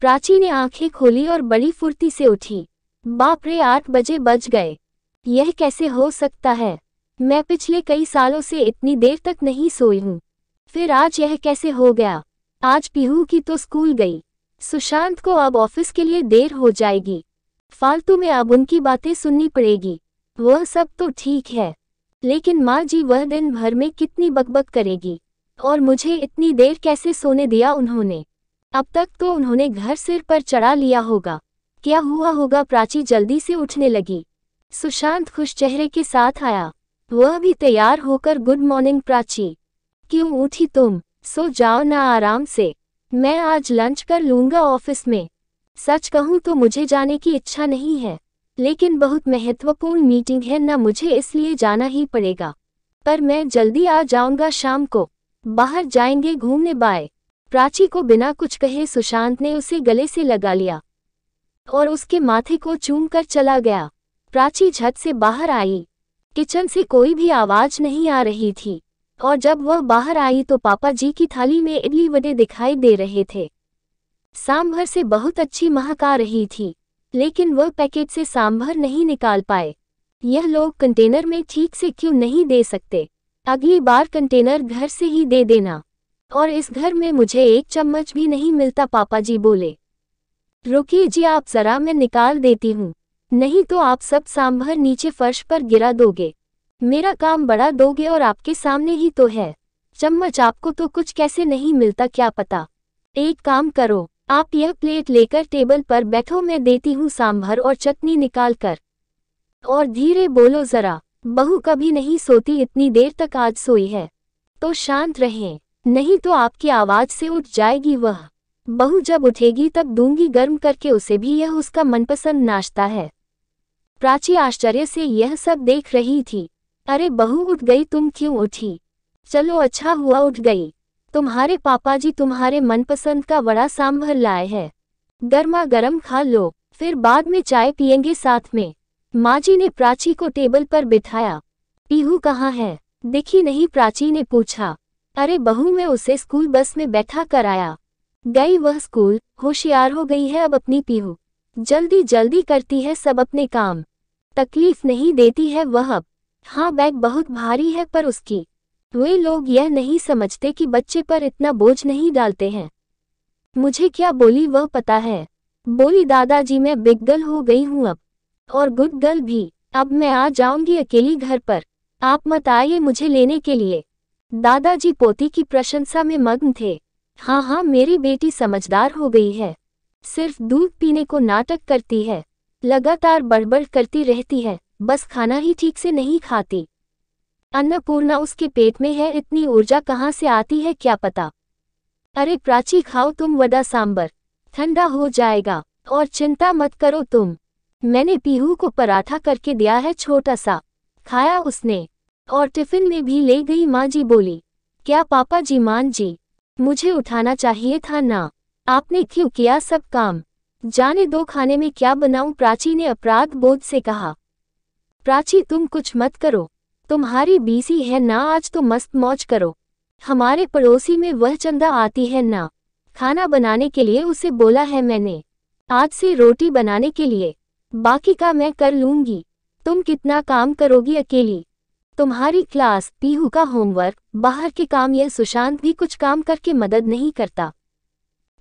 प्राची ने आंखें खोली और बड़ी फुर्ती से उठी बाप रे आठ बजे बज गए यह कैसे हो सकता है मैं पिछले कई सालों से इतनी देर तक नहीं सोई हूँ फिर आज यह कैसे हो गया आज पीहू की तो स्कूल गई सुशांत को अब ऑफिस के लिए देर हो जाएगी फालतू में अब उनकी बातें सुननी पड़ेगी वह सब तो ठीक है लेकिन माँ जी वह दिन भर में कितनी बकबक करेगी और मुझे इतनी देर कैसे सोने दिया उन्होंने अब तक तो उन्होंने घर सिर पर चढ़ा लिया होगा क्या हुआ होगा प्राची जल्दी से उठने लगी सुशांत खुश चेहरे के साथ आया वह भी तैयार होकर गुड मॉर्निंग प्राची क्यों उठी तुम सो जाओ ना आराम से मैं आज लंच कर लूंगा ऑफिस में सच कहूँ तो मुझे जाने की इच्छा नहीं है लेकिन बहुत महत्वपूर्ण मीटिंग है ना मुझे इसलिए जाना ही पड़ेगा पर मैं जल्दी आ जाऊंगा शाम को बाहर जाएंगे घूमने बाय प्राची को बिना कुछ कहे सुशांत ने उसे गले से लगा लिया और उसके माथे को चूम कर चला गया प्राची झट से बाहर आई किचन से कोई भी आवाज नहीं आ रही थी और जब वह बाहर आई तो पापा जी की थाली में इडली वडे दिखाई दे रहे थे सांभर से बहुत अच्छी महक आ रही थी लेकिन वह पैकेट से सांभर नहीं निकाल पाए यह लोग कंटेनर में ठीक से क्यों नहीं दे सकते अगली बार कंटेनर घर से ही दे देना और इस घर में मुझे एक चम्मच भी नहीं मिलता पापा जी बोले रुकिए जी आप जरा मैं निकाल देती हूँ नहीं तो आप सब सांभर नीचे फर्श पर गिरा दोगे मेरा काम बड़ा दोगे और आपके सामने ही तो है चम्मच आपको तो कुछ कैसे नहीं मिलता क्या पता एक काम करो आप यह प्लेट लेकर टेबल पर बैठो मैं देती हूँ सांभर और चटनी निकाल कर और धीरे बोलो जरा बहू कभी नहीं सोती इतनी देर तक आज सोई है तो शांत रहें नहीं तो आपकी आवाज से उठ जाएगी वह बहू जब उठेगी तब दूंगी गर्म करके उसे भी यह उसका मनपसंद नाश्ता है प्राची आश्चर्य से यह सब देख रही थी अरे बहू उठ गई तुम क्यों उठी चलो अच्छा हुआ उठ गई तुम्हारे पापा जी तुम्हारे मनपसंद का बड़ा सांभर लाए हैं गर्मा गर्म खा लो फिर बाद में चाय पियेंगे साथ में माँ जी ने प्राची को टेबल पर बिठाया पीहू कहाँ है दिखी नहीं प्राची ने पूछा अरे बहू मैं उसे स्कूल बस में बैठा कर आया गई वह स्कूल होशियार हो गई है अब अपनी पीहू जल्दी जल्दी करती है सब अपने काम तकलीफ नहीं देती है वह अब हाँ बैग बहुत भारी है पर उसकी वे लोग यह नहीं समझते कि बच्चे पर इतना बोझ नहीं डालते हैं मुझे क्या बोली वह पता है बोली दादाजी मैं बिग गर्ल हो गई हूँ अब और गुड गर्ल भी अब मैं आ जाऊंगी अकेली घर पर आप मत आइए मुझे लेने के लिए दादाजी पोती की प्रशंसा में मग्न थे हाँ हाँ मेरी बेटी समझदार हो गई है सिर्फ दूध पीने को नाटक करती है लगातार बड़बड़ करती रहती है बस खाना ही ठीक से नहीं खाती अन्नपूर्णा उसके पेट में है इतनी ऊर्जा कहाँ से आती है क्या पता अरे प्राची खाओ तुम वडा सांबर ठंडा हो जाएगा और चिंता मत करो तुम मैंने पीहू को पराठा करके दिया है छोटा सा खाया उसने और टिफिन में भी ले गई माँ जी बोली क्या पापा जी मान जी मुझे उठाना चाहिए था ना आपने क्यों किया सब काम जाने दो खाने में क्या बनाऊं प्राची ने अपराध बोध से कहा प्राची तुम कुछ मत करो तुम्हारी बीसी है ना आज तो मस्त मौज करो हमारे पड़ोसी में वह चंदा आती है ना खाना बनाने के लिए उसे बोला है मैंने आज से रोटी बनाने के लिए बाकी का मैं कर लूंगी तुम कितना काम करोगी अकेली तुम्हारी क्लास पीहू का होमवर्क बाहर के काम या सुशांत भी कुछ काम करके मदद नहीं करता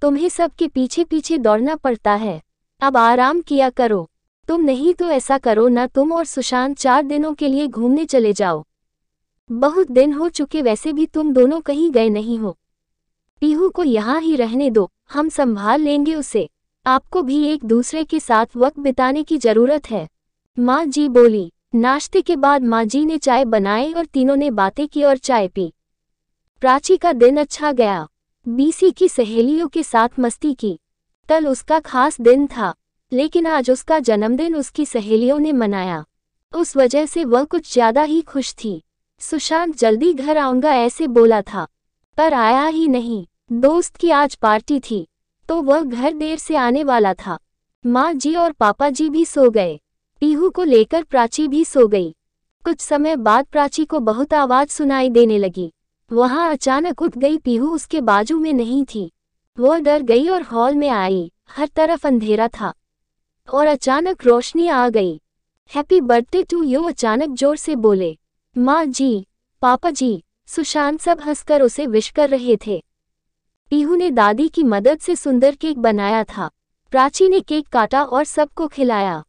तुम्हें सबके पीछे पीछे दौड़ना पड़ता है अब आराम किया करो तुम नहीं तो ऐसा करो ना तुम और सुशांत चार दिनों के लिए घूमने चले जाओ बहुत दिन हो चुके वैसे भी तुम दोनों कहीं गए नहीं हो पीहू को यहाँ ही रहने दो हम संभाल लेंगे उसे आपको भी एक दूसरे के साथ वक्त बिताने की जरूरत है माँ जी बोली नाश्ते के बाद माँ जी ने चाय बनाई और तीनों ने बातें की और चाय पी प्राची का दिन अच्छा गया बीसी की सहेलियों के साथ मस्ती की कल उसका खास दिन था लेकिन आज उसका जन्मदिन उसकी सहेलियों ने मनाया उस वजह से वह कुछ ज्यादा ही खुश थी सुशांत जल्दी घर आऊंगा ऐसे बोला था पर आया ही नहीं दोस्त की आज पार्टी थी तो वह घर देर से आने वाला था माँ जी और पापा जी भी सो गए पीहू को लेकर प्राची भी सो गई कुछ समय बाद प्राची को बहुत आवाज सुनाई देने लगी वहां अचानक उठ गई पीहू उसके बाजू में नहीं थी वो डर गई और हॉल में आई हर तरफ अंधेरा था और अचानक रोशनी आ गई हैप्पी बर्थडे टू यू अचानक जोर से बोले माँ जी पापा जी सुशांत सब हंसकर उसे विश कर रहे थे पीहू ने दादी की मदद से सुंदर केक बनाया था प्राची ने केक काटा और सबको खिलाया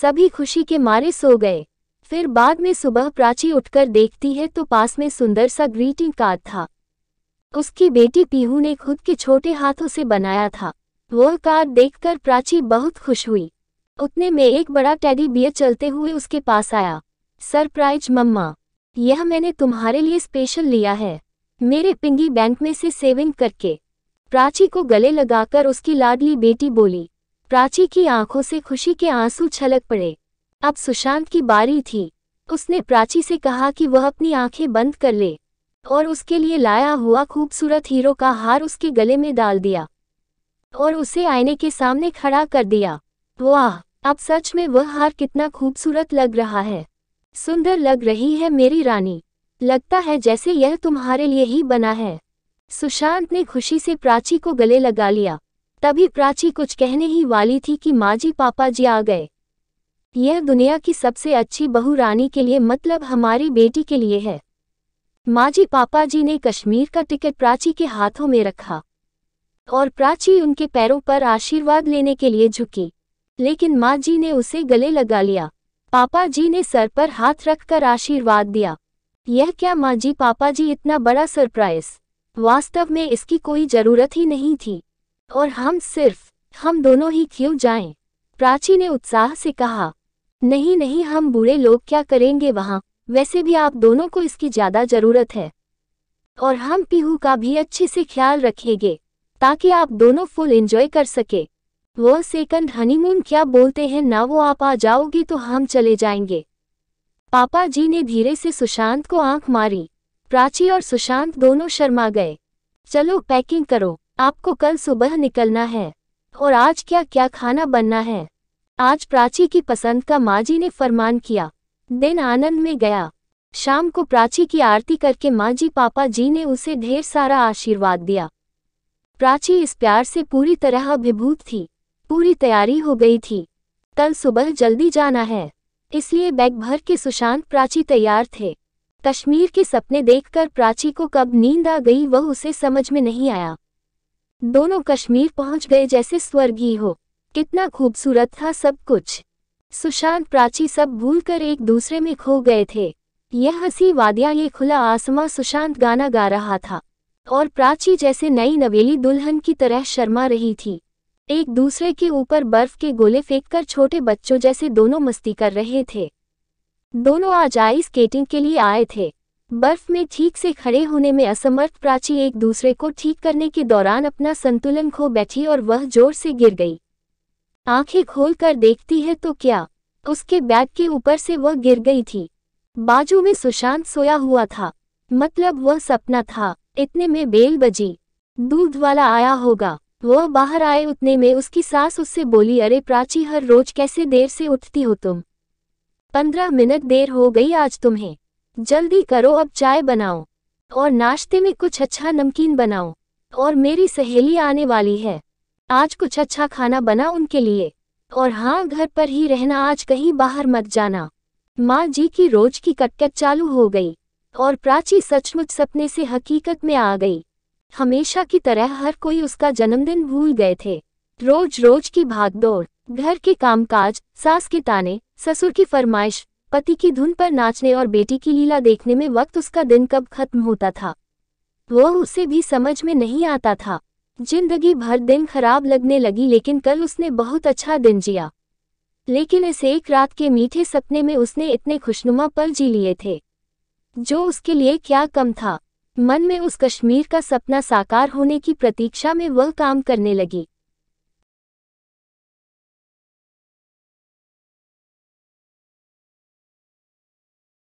सभी खुशी के मारे सो गए फिर बाद में सुबह प्राची उठकर देखती है तो पास में सुंदर सा ग्रीटिंग कार्ड था उसकी बेटी पीहू ने खुद के छोटे हाथों से बनाया था वह कार्ड देखकर प्राची बहुत खुश हुई उतने में एक बड़ा टैडी बियर चलते हुए उसके पास आया सरप्राइज मम्मा यह मैंने तुम्हारे लिए स्पेशल लिया है मेरे पिंगी बैंक में से सेविंग करके प्राची को गले लगाकर उसकी लाडली बेटी बोली प्राची की आंखों से खुशी के आंसू छलक पड़े अब सुशांत की बारी थी उसने प्राची से कहा कि वह अपनी आंखें बंद कर ले और उसके लिए लाया हुआ खूबसूरत हीरो का हार उसके गले में डाल दिया और उसे आईने के सामने खड़ा कर दिया वाह अब सच में वह हार कितना खूबसूरत लग रहा है सुंदर लग रही है मेरी रानी लगता है जैसे यह तुम्हारे लिए ही बना है सुशांत ने खुशी से प्राची को गले लगा लिया तभी प्राची कुछ कहने ही वाली थी कि माँ जी पापा जी आ गए यह दुनिया की सबसे अच्छी बहू रानी के लिए मतलब हमारी बेटी के लिए है माँ जी पापा जी ने कश्मीर का टिकट प्राची के हाथों में रखा और प्राची उनके पैरों पर आशीर्वाद लेने के लिए झुकी लेकिन माँ जी ने उसे गले लगा लिया पापा जी ने सर पर हाथ रखकर आशीर्वाद दिया यह क्या माँ जी पापा जी इतना बड़ा सरप्राइज वास्तव में इसकी कोई जरूरत ही नहीं थी और हम सिर्फ हम दोनों ही क्यों जाएं? प्राची ने उत्साह से कहा नहीं नहीं हम बूढ़े लोग क्या करेंगे वहाँ वैसे भी आप दोनों को इसकी ज़्यादा ज़रूरत है और हम पीहू का भी अच्छे से ख्याल रखेंगे ताकि आप दोनों फुल एंजॉय कर सके वो सेकंड हनीमून क्या बोलते हैं ना वो आप आ जाओगे तो हम चले जाएंगे पापा जी ने धीरे से सुशांत को आंख मारी प्राची और सुशांत दोनों शर्मा गए चलो पैकिंग करो आपको कल सुबह निकलना है और आज क्या क्या खाना बनना है आज प्राची की पसंद का माँ जी ने फरमान किया दिन आनंद में गया शाम को प्राची की आरती करके माँ जी पापा जी ने उसे ढेर सारा आशीर्वाद दिया प्राची इस प्यार से पूरी तरह अभिभूत थी पूरी तैयारी हो गई थी कल सुबह जल्दी जाना है इसलिए बैग भर के सुशांत प्राची तैयार थे कश्मीर के सपने देखकर प्राची को कब नींद आ गई वह उसे समझ में नहीं आया दोनों कश्मीर पहुंच गए जैसे स्वर्गीय हो कितना खूबसूरत था सब कुछ सुशांत प्राची सब भूलकर एक दूसरे में खो गए थे यह हंसी वादिया ये खुला आसमां सुशांत गाना गा रहा था और प्राची जैसे नई नवेली दुल्हन की तरह शर्मा रही थी एक दूसरे के ऊपर बर्फ के गोले फेंककर छोटे बच्चों जैसे दोनों मस्ती कर रहे थे दोनों आज आई स्केटिंग के लिए आए थे बर्फ में ठीक से खड़े होने में असमर्थ प्राची एक दूसरे को ठीक करने के दौरान अपना संतुलन खो बैठी और वह जोर से गिर गई आंखें खोलकर देखती है तो क्या उसके बैग के ऊपर से वह गिर गई थी बाजू में सुशांत सोया हुआ था मतलब वह सपना था इतने में बेल बजी दूध वाला आया होगा वह बाहर आए उतने में उसकी सास उससे बोली अरे प्राची हर रोज कैसे देर से उठती हो तुम पंद्रह मिनट देर हो गई आज तुम्हें जल्दी करो अब चाय बनाओ और नाश्ते में कुछ अच्छा नमकीन बनाओ और मेरी सहेली आने वाली है आज कुछ अच्छा खाना बना उनके लिए और हाँ घर पर ही रहना आज कहीं बाहर मत जाना माँ जी की रोज की कटकट चालू हो गई और प्राची सचमुच सपने से हकीकत में आ गई हमेशा की तरह हर कोई उसका जन्मदिन भूल गए थे रोज रोज की भागदौड़ घर के कामकाज सास के ताने ससुर की फरमाइश पति की धुन पर नाचने और बेटी की लीला देखने में वक्त उसका दिन कब खत्म होता था वह उसे भी समझ में नहीं आता था जिंदगी भर दिन खराब लगने लगी लेकिन कल उसने बहुत अच्छा दिन जिया लेकिन इस एक रात के मीठे सपने में उसने इतने खुशनुमा पल जी लिए थे जो उसके लिए क्या कम था मन में उस कश्मीर का सपना साकार होने की प्रतीक्षा में वह काम करने लगी